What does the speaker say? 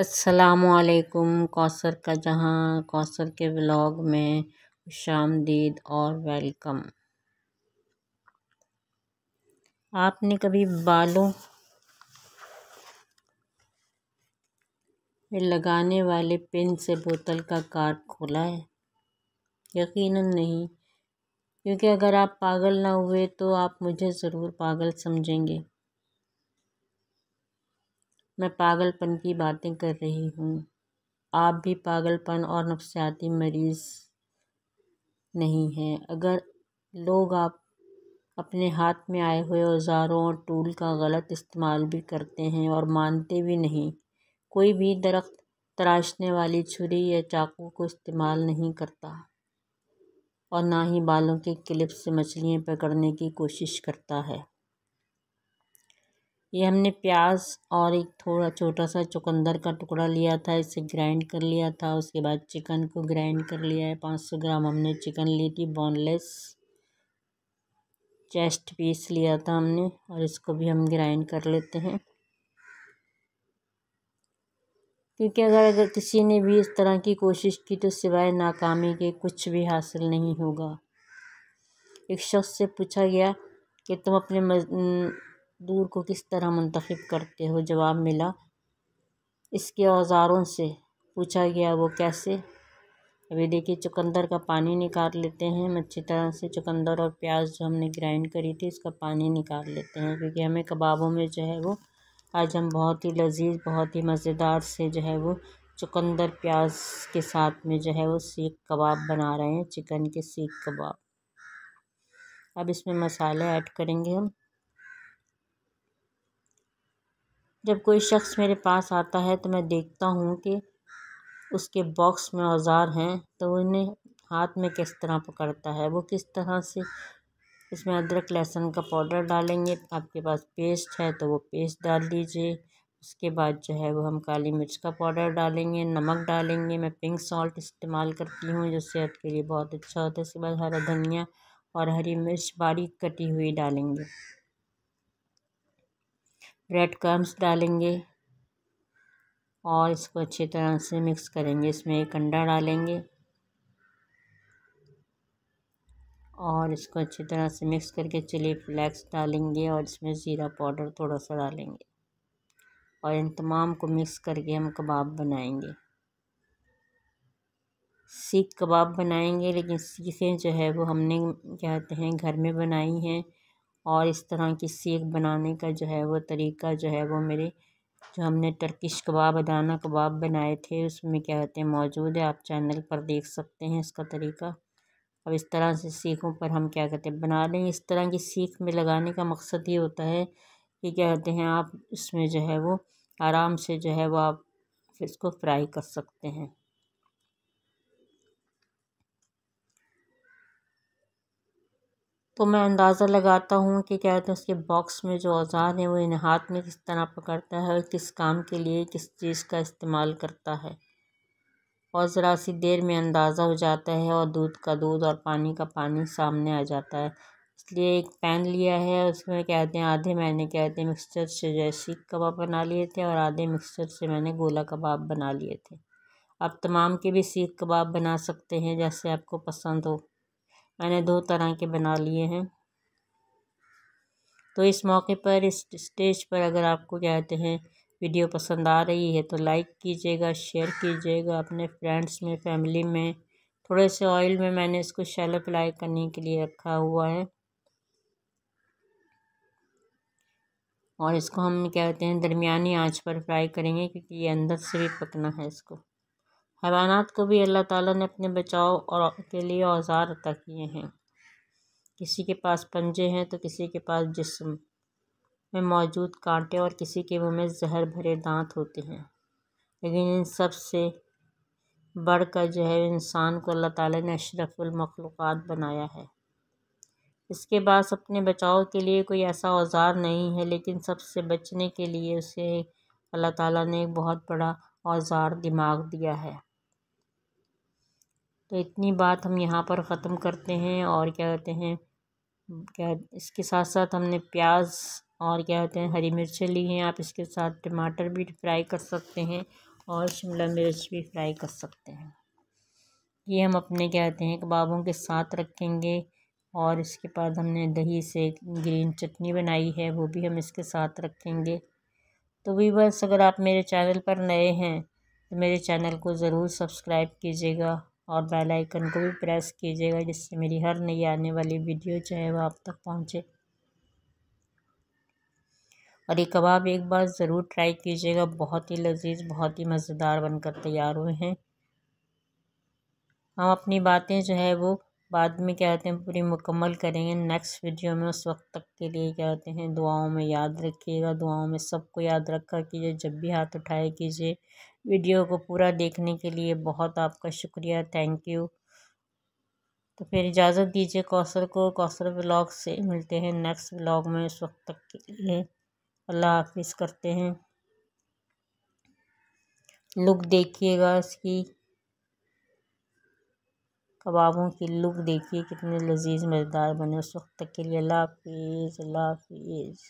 असलकुम कौसर का जहाँ कौसर के ब्लॉग में खुशामदीद और वेलकम आपने कभी बालों में लगाने वाले पिन से बोतल का कार खोला है यकीनन नहीं क्योंकि अगर आप पागल ना हुए तो आप मुझे ज़रूर पागल समझेंगे मैं पागलपन की बातें कर रही हूँ आप भी पागलपन और नफसियाती मरीज़ नहीं हैं अगर लोग आप अपने हाथ में आए हुए औजारों और टूल का गलत इस्तेमाल भी करते हैं और मानते भी नहीं कोई भी दरख्त तराशने वाली छुरी या चाकू को इस्तेमाल नहीं करता और ना ही बालों के क्लिप से मछलियाँ पकड़ने की कोशिश करता है ये हमने प्याज और एक थोड़ा छोटा सा चुकंदर का टुकड़ा लिया था इसे ग्राइंड कर लिया था उसके बाद चिकन को ग्राइंड कर लिया है पाँच सौ ग्राम हमने चिकन ली थी बोनलेस चेस्ट पीस लिया था हमने और इसको भी हम ग्राइंड कर लेते हैं क्योंकि अगर अगर किसी ने भी इस तरह की कोशिश की तो सिवाय नाकामी के कुछ भी हासिल नहीं होगा एक शख्स से पूछा गया कि तुम अपने दूर को किस तरह मुंतखब करते हो जवाब मिला इसके औजारों से पूछा गया वो कैसे अभी देखिए चुकंदर का पानी निकाल लेते हैं हम अच्छी तरह से चुकंदर और प्याज जो हमने ग्राइंड करी थी उसका पानी निकाल लेते हैं क्योंकि हमें कबाबों में जो है वो आज हम बहुत ही लजीज बहुत ही मज़ेदार से जो है वो चुकंदर प्याज के साथ में जो है वो सीख कबाब बना रहे हैं चिकन के सीख कबाब अब इसमें मसाले ऐड करेंगे हम जब कोई शख़्स मेरे पास आता है तो मैं देखता हूँ कि उसके बॉक्स में औज़ार हैं तो उन्हें हाथ में किस तरह पकड़ता है वो किस तरह से इसमें अदरक लहसुन का पाउडर डालेंगे आपके पास पेस्ट है तो वो पेस्ट डाल दीजिए उसके बाद जो है वो हम काली मिर्च का पाउडर डालेंगे नमक डालेंगे मैं पिंक सॉल्ट इस्तेमाल करती हूँ जो सेहत के लिए बहुत अच्छा होता है इसके बाद हरा धनिया और हरी मिर्च बारीक कटी हुई डालेंगे ब्रेड क्रम्स डालेंगे और इसको अच्छी तरह से मिक्स करेंगे इसमें एक अंडा डालेंगे और इसको अच्छी तरह से मिक्स करके चिली फ्लेक्स डालेंगे और इसमें ज़ीरा पाउडर थोड़ा सा डालेंगे और इन तमाम को मिक्स करके हम कबाब बनाएंगे सीख कबाब बनाएंगे लेकिन सीखें जो है वो हमने कहते हैं घर में बनाई हैं और इस तरह की सेक बनाने का जो है वो तरीका जो है वो मेरे जो हमने टर्किश कबाब अदाना कबाब बनाए थे उसमें क्या कहते हैं मौजूद है आप चैनल पर देख सकते हैं इसका तरीका अब इस तरह से सीखों पर हम क्या कहते हैं बना लें इस तरह की सीख में लगाने का मकसद ये होता है कि क्या कहते हैं आप इसमें जो है वो आराम से जो है वो आप इसको फ्राई कर सकते हैं तो मैं अंदाज़ा लगाता हूँ कि क्या कहते हैं उसके बॉक्स में जो औज़ार हैं वो इन हाथ में किस तरह पकड़ता है और किस काम के लिए किस चीज़ का इस्तेमाल करता है और ज़रा सी देर में अंदाज़ा हो जाता है और दूध का दूध और पानी का पानी सामने आ जाता है इसलिए एक पैन लिया है उसमें कहते हैं आधे मैंने कहते हैं मिक्सचर से जो है सीख कबाब बना लिए थे और आधे मिक्सचर से मैंने गोला कबाब बना लिए थे आप तमाम के भी सीख कबाब बना सकते हैं जैसे आपको पसंद हो मैंने दो तरह के बना लिए हैं तो इस मौके पर इस स्टेज पर अगर आपको कहते हैं वीडियो पसंद आ रही है तो लाइक कीजिएगा शेयर कीजिएगा अपने फ्रेंड्स में फैमिली में थोड़े से ऑयल में मैंने इसको शैलो अप्लाई करने के लिए रखा हुआ है और इसको हम कहते हैं दरमियानी आंच पर फ्राई करेंगे क्योंकि ये अंदर से भी पकना है इसको हैवानात को भी अल्लाह ताला ने अपने बचाव और के लिए औज़ार अदा किए हैं किसी के पास पंजे हैं तो किसी के पास जिस्म में मौजूद कांटे और किसी के मुँह में जहर भरे दांत होते हैं लेकिन इन सब से बढ़ कर जो है इंसान को अल्लाह ताला ने अशरफुलमखलूक़ बनाया है इसके बाद अपने बचाव के लिए कोई ऐसा औजार नहीं है लेकिन सबसे बचने के लिए उसे अल्लाह ताला ने एक बहुत बड़ा औजार दिमाग दिया है तो इतनी बात हम यहाँ पर ख़त्म करते हैं और क्या कहते हैं क्या इसके साथ साथ हमने प्याज और क्या कहते हैं हरी मिर्चें ली हैं आप इसके साथ टमाटर भी फ्राई कर सकते हैं और शिमला मिर्च भी फ्राई कर सकते हैं ये हम अपने क्या कहते हैं कबाबों के साथ रखेंगे और इसके बाद हमने दही से ग्रीन चटनी बनाई है वो भी हम इसके साथ रखेंगे तो भी बस अगर आप मेरे चैनल पर नए हैं तो मेरे चैनल को ज़रूर सब्सक्राइब कीजिएगा और बेल आइकन को भी प्रेस कीजिएगा जिससे मेरी हर नई आने वाली वीडियो जो है वह आप तक पहुँचे और ये कबाब एक बार ज़रूर ट्राई कीजिएगा बहुत ही लजीज बहुत ही मज़ेदार बनकर तैयार हुए हैं हम अपनी बातें जो है वो बाद में क्या होते हैं पूरी मुकम्मल करेंगे नेक्स्ट वीडियो में उस वक्त तक के लिए क्या होते हैं दुआओं में याद रखिएगा दुआओं में सबको याद रखा कीजिए जब भी हाथ उठाए कीजिए वीडियो को पूरा देखने के लिए बहुत आपका शुक्रिया थैंक यू तो फिर इजाज़त दीजिए कौसर को कौसर ब्लॉग से मिलते हैं नेक्स्ट ब्लॉग में उस वक्त तक के लिए अल्लाह हाफिज़ करते हैं लुक देखिएगा इसकी कबाबों की लुक देखिए कितने लजीज मज़ेदार बने उस वक्त तक के लिए अल्लाह हाफिज़ अल्लाह हाफिज़